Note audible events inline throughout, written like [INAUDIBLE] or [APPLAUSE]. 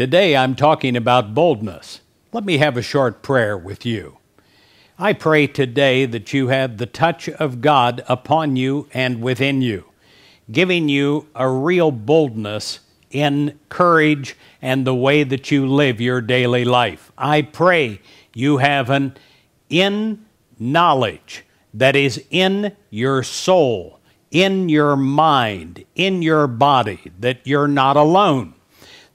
Today I'm talking about boldness. Let me have a short prayer with you. I pray today that you have the touch of God upon you and within you, giving you a real boldness in courage and the way that you live your daily life. I pray you have an in knowledge that is in your soul, in your mind, in your body, that you're not alone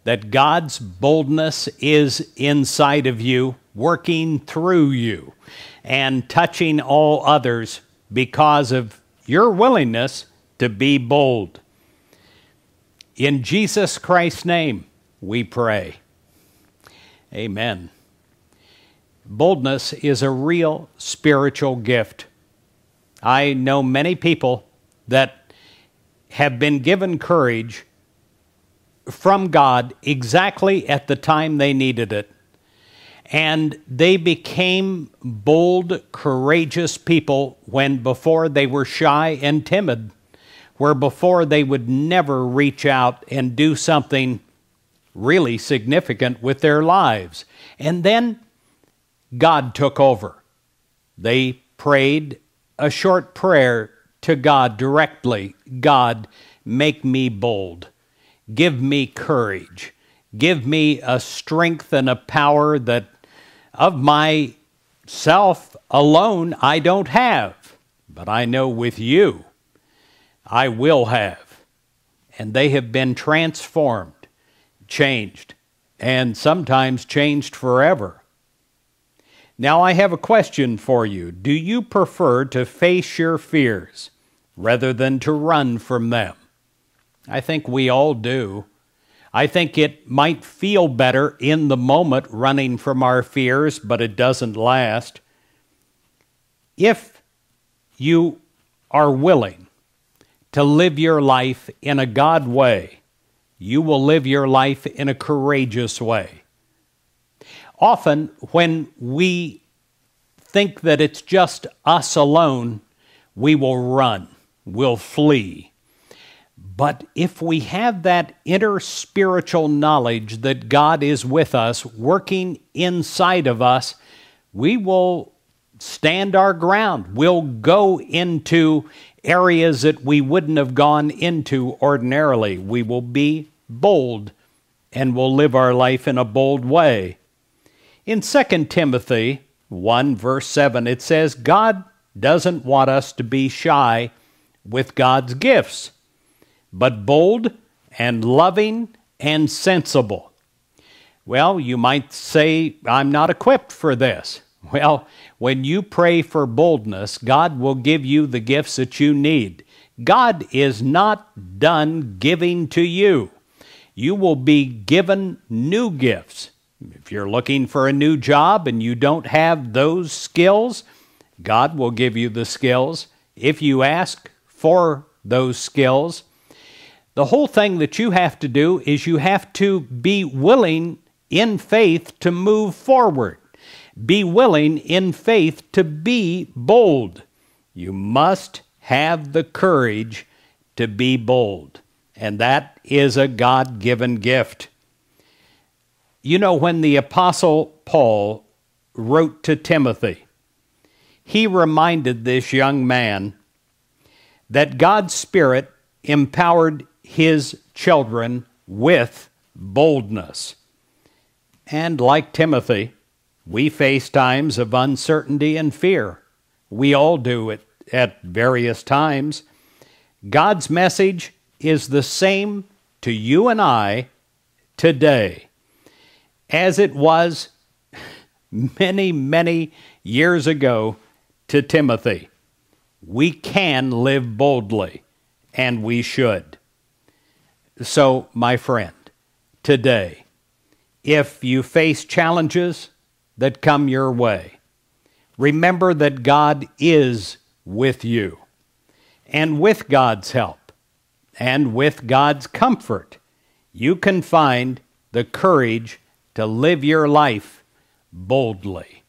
that God's boldness is inside of you, working through you, and touching all others because of your willingness to be bold. In Jesus Christ's name, we pray. Amen. Boldness is a real spiritual gift. I know many people that have been given courage from God exactly at the time they needed it. And they became bold, courageous people when before they were shy and timid, where before they would never reach out and do something really significant with their lives. And then God took over. They prayed a short prayer to God directly God, make me bold. Give me courage. Give me a strength and a power that of myself alone I don't have, but I know with you I will have. And they have been transformed, changed, and sometimes changed forever. Now, I have a question for you. Do you prefer to face your fears rather than to run from them? I think we all do. I think it might feel better in the moment running from our fears, but it doesn't last. If you are willing to live your life in a God way, you will live your life in a courageous way. Often, when we think that it's just us alone, we will run, we'll flee but if we have that inner spiritual knowledge that God is with us, working inside of us, we will stand our ground. We'll go into areas that we wouldn't have gone into ordinarily. We will be bold and will live our life in a bold way. In 2 Timothy 1, verse 7, it says, God doesn't want us to be shy with God's gifts but bold and loving and sensible. Well, you might say, I'm not equipped for this. [LAUGHS] Well, when you pray for boldness, God will give you the gifts that you need. God is not done giving to you. You will be given new gifts. If you're looking for a new job and you don't have those skills, God will give you the skills if you ask for those skills. The whole thing that you have to do is you have to be willing in faith to move forward. Be willing in faith to be bold. You must have the courage to be bold. And that is a God given gift. You know, when the Apostle Paul wrote to Timothy, he reminded this young man that God's Spirit empowered his children with boldness. And like Timothy, we face times of uncertainty and fear. We all do it at various times. God's message is the same to you and I today as it was [LAUGHS] many, many years ago to Timothy. We can live boldly, and we should. So, my friend, today, if you face challenges that come your way, remember that God is with you. And with God's help and with God's comfort, you can find the courage to live your life boldly.